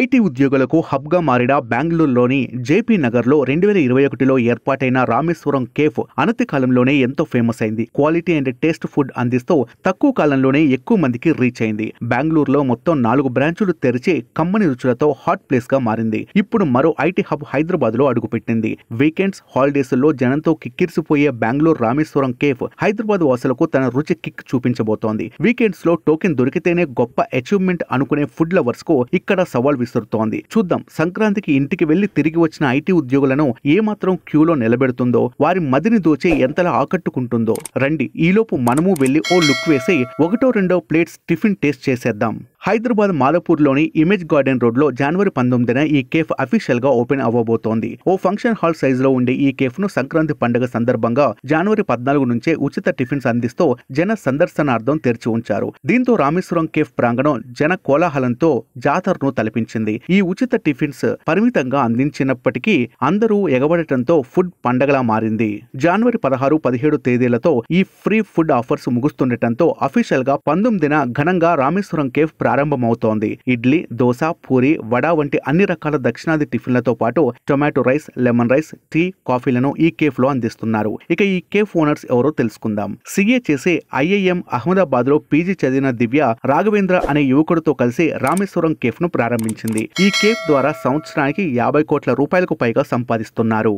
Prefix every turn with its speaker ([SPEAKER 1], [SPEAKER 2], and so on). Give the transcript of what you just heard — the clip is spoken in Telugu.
[SPEAKER 1] ఐటీ ఉద్యోగులకు హబ్గా మారిన బెంగళూరులోని జేపీ నగర్లో రెండు వేల ఇరవై ఒకటిలో ఏర్పాటైన రామేశ్వరం కేఫ్ అనతి కాలంలోనే ఎంతో ఫేమస్ అయింది క్వాలిటీ అండ్ టేస్ట్ ఫుడ్ అందిస్తూ తక్కువ కాలంలోనే ఎక్కువ మందికి రీచ్ అయింది బెంగళూరులో మొత్తం నాలుగు బ్రాంచులు తెరిచి కమ్మని రుచులతో హాట్ ప్లేస్ గా మారింది ఇప్పుడు మరో ఐటీ హబ్ హైదరాబాద్ లో అడుగుపెట్టింది వీకెండ్స్ హాలిడేస్ లో జనంతో కిక్కిరిసిపోయే బెంగళూరు రామేశ్వరం కేఫ్ హైదరాబాద్ వాసులకు తన రుచి కిక్ చూపించబోతోంది వీకెండ్స్ లో టోకెన్ దొరికితేనే గొప్ప అచీవ్మెంట్ అనుకునే ఫుడ్ లవర్స్ కు ఇక్కడ సవాల్ విసురుతోంది చూద్దాం సంక్రాంతికి ఇంటికి వెళ్లి తిరిగి వచ్చిన ఐటీ ఉద్యోగులను ఏమాత్రం క్యూలో నిలబెడుతుందో వారి మదిని దోచే ఎంతలా ఆకట్టుకుంటుందో రండి ఈలోపు మనము వెళ్లి ఓ లుక్ వేసి ఒకటో రెండో ప్లేట్స్ టిఫిన్ టేస్ట్ చేసేద్దాం హైదరాబాద్ మాలపూర్లోని ఇమేజ్ గార్డెన్ రోడ్లో జనవరి పంతొమ్మిదిన ఈ కేఫ్ అఫీషియల్ గా ఓపెన్ అవ్వబోతోంది ఓ ఫంక్షన్ హాల్ సైజ్ లో ఉండే ఈ కేఫ్ ను సంక్రాంతి పండుగ సందర్భంగా జనవరి పద్నాలుగు నుంచే ఉచిత టిఫిన్స్ అందిస్తూ జన సందర్శనార్థం తెరిచి ఉంచారు దీంతో రామేశ్వరం కేఫ్ ప్రాంగణం జన కోలాహలంతో జాతరను తలపించింది ఈ ఉచిత టిఫిన్స్ పరిమితంగా అందించినప్పటికీ అందరూ ఎగబడటంతో ఫుడ్ పండగలా మారింది జనవరి పదహారు పదిహేడు తేదీలతో ఈ ఫ్రీ ఫుడ్ ఆఫర్స్ ముగుస్తుండటంతో గా పంతొమ్మిదిన ఘనంగా రామేశ్వరం కేఫ్ ప్రారంభమవుతోంది ఇడ్లీ దోశ పూరి వడ వంటి అన్ని రకాల దక్షిణాది టిఫిన్లతో పాటు tomato rice lemon rice tea కాఫీలను ఈ కేఫ్ లో అందిస్తున్నారు ఇక ఈ కేఫ్ ఓనర్స్ ఎవరో తెలుసుకుందాం సిఏ చేసి ఐఐఎం అహ్మదాబాద్ లో పీజీ చదివిన దివ్య రాఘవేంద్ర అనే యువకుడితో కలిసి రామేశ్వరం కేఫ్ ను ప్రారంభించింది ఈ కేఫ్ ద్వారా సంవత్సరానికి యాభై కోట్ల రూపాయలకు పైగా సంపాదిస్తున్నారు